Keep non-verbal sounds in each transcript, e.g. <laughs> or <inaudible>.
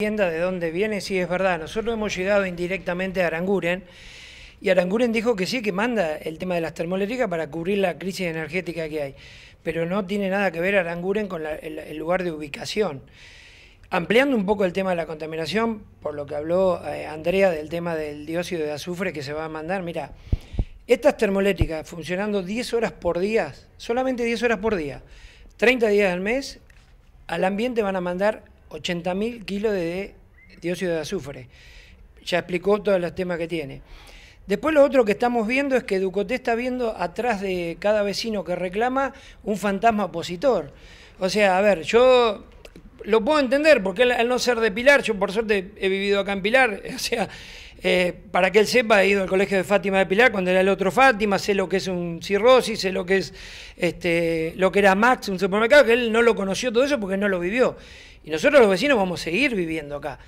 de dónde viene, sí es verdad. Nosotros hemos llegado indirectamente a Aranguren y Aranguren dijo que sí, que manda el tema de las termoeléctricas para cubrir la crisis energética que hay. Pero no tiene nada que ver Aranguren con el, lugar de ubicación. Ampliando un poco el tema de la contaminación, por lo que habló eh, Andrea del tema del dióxido de azufre que se va a mandar, mira, estas termoeléctricas funcionando 10 horas por día, solamente 10 horas por día, 30 días al mes, al ambiente van a mandar 80.000 kilos de dióxido de azufre. Ya explicó todos los temas que tiene. Después lo otro que estamos viendo es que Ducoté está viendo atrás de cada vecino que reclama un fantasma opositor. O sea, a ver, yo lo puedo entender, porque al no ser de Pilar, yo por suerte he vivido acá en Pilar, <laughs> o sea, eh, para que él sepa, he ido al colegio de Fátima de Pilar cuando era el otro Fátima, sé lo que es un cirrosis, sé lo que es este, lo que era Max, un supermercado, que él no lo conoció todo eso porque no lo vivió. Y nosotros los vecinos vamos a seguir viviendo acá.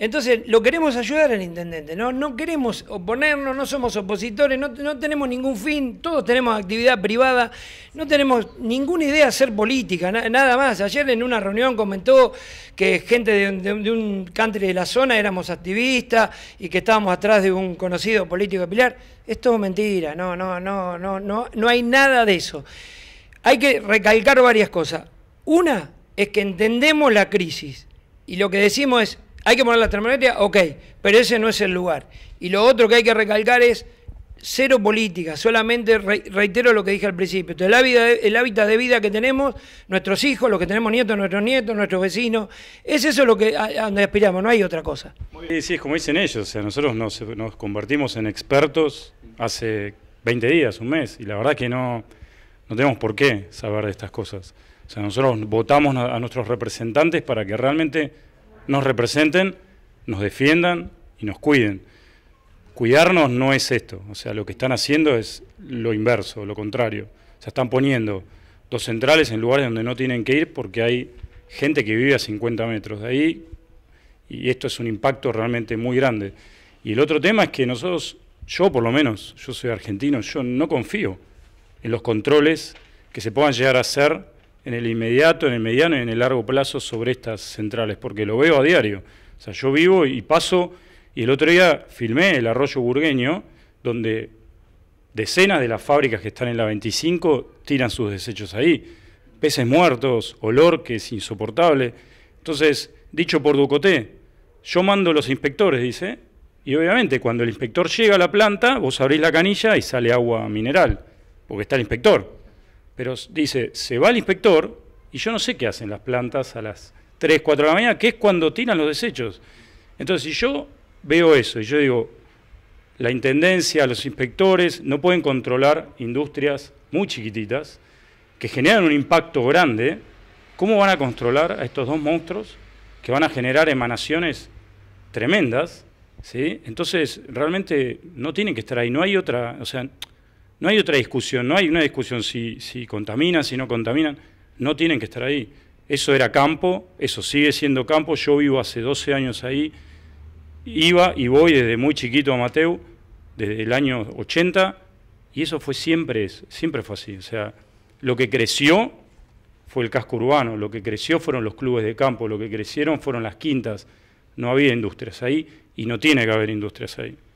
Entonces, lo queremos ayudar al intendente, ¿no? No queremos oponernos, no somos opositores, no, tenemos ningún fin, todos tenemos actividad privada, no tenemos ninguna idea de hacer política, nada más. Ayer en una reunión comentó que gente de, un country de la zona éramos activistas y que estábamos atrás de un conocido político de Pilar. Es todo mentira, no, no, no, no, no, no hay nada de eso. Hay que recalcar varias cosas. Una, es que entendemos la crisis y lo que decimos es, hay que poner la termoeléctrica, ok, pero ese no es el lugar. Y lo otro que hay que recalcar es cero política, solamente reitero lo que dije al principio. el, hábitat de, vida que tenemos, nuestros hijos, los que tenemos nietos, nuestros nietos, nuestros vecinos, es eso lo que a, donde aspiramos, no hay otra cosa. Sí, es como dicen ellos, o sea, nosotros nos, convertimos en expertos hace 20 días, un mes, y la verdad que no, no tenemos por qué saber de estas cosas. O sea, nosotros votamos a nuestros representantes para que realmente nos representen, nos defiendan y nos cuiden. Cuidarnos no es esto, o sea, lo que están haciendo es lo inverso, lo contrario. O sea, están poniendo dos centrales en lugares donde no tienen que ir porque hay gente que vive a 50 metros de ahí y esto es un impacto realmente muy grande. Y el otro tema es que nosotros, yo por lo menos, yo soy argentino, yo no confío en los controles que se puedan llegar a hacer en el inmediato, en el mediano y en el largo plazo sobre estas centrales, porque lo veo a diario. O sea, yo vivo y paso, y el otro día filmé el arroyo burgueño, donde decenas de las fábricas que están en la 25 tiran sus desechos ahí. Peces muertos, olor que es insoportable. Entonces, dicho por Ducoté, yo mando los inspectores, dice, y obviamente cuando el inspector llega a la planta, vos abrís la canilla y sale agua mineral, porque está el inspector. Pero dice, se va el inspector y yo no sé qué hacen las plantas a las 3, 4 de la mañana, que es cuando tiran los desechos. Entonces, si yo veo eso y yo digo, la intendencia, los inspectores no pueden controlar industrias muy chiquititas que generan un impacto grande, ¿cómo van a controlar a estos dos monstruos que van a generar emanaciones tremendas? ¿sí? Entonces, realmente no tienen que estar ahí, no hay otra, o sea, no hay otra discusión, no hay una discusión si, contaminan, si no contaminan. No tienen que estar ahí. Eso era campo, eso sigue siendo campo. Yo vivo hace 12 años ahí. Iba y voy desde muy chiquito a Mateu, desde el año 80, y eso fue siempre, siempre fue así. O sea, lo que creció fue el casco urbano, lo que creció fueron los clubes de campo, lo que crecieron fueron las quintas. No había industrias ahí y no tiene que haber industrias ahí.